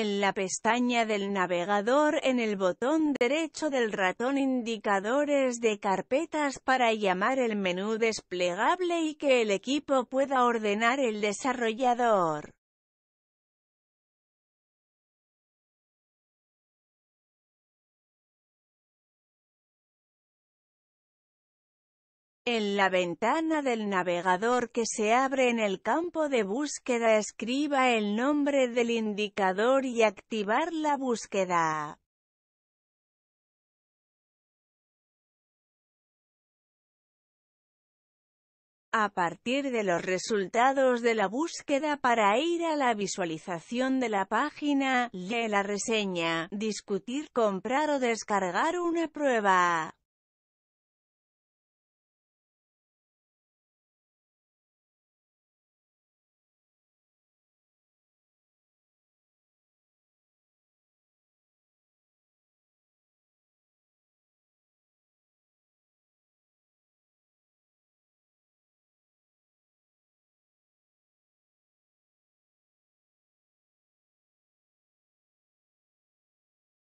En la pestaña del navegador en el botón derecho del ratón indicadores de carpetas para llamar el menú desplegable y que el equipo pueda ordenar el desarrollador. En la ventana del navegador que se abre en el campo de búsqueda escriba el nombre del indicador y activar la búsqueda. A partir de los resultados de la búsqueda para ir a la visualización de la página, lee la reseña, discutir, comprar o descargar una prueba.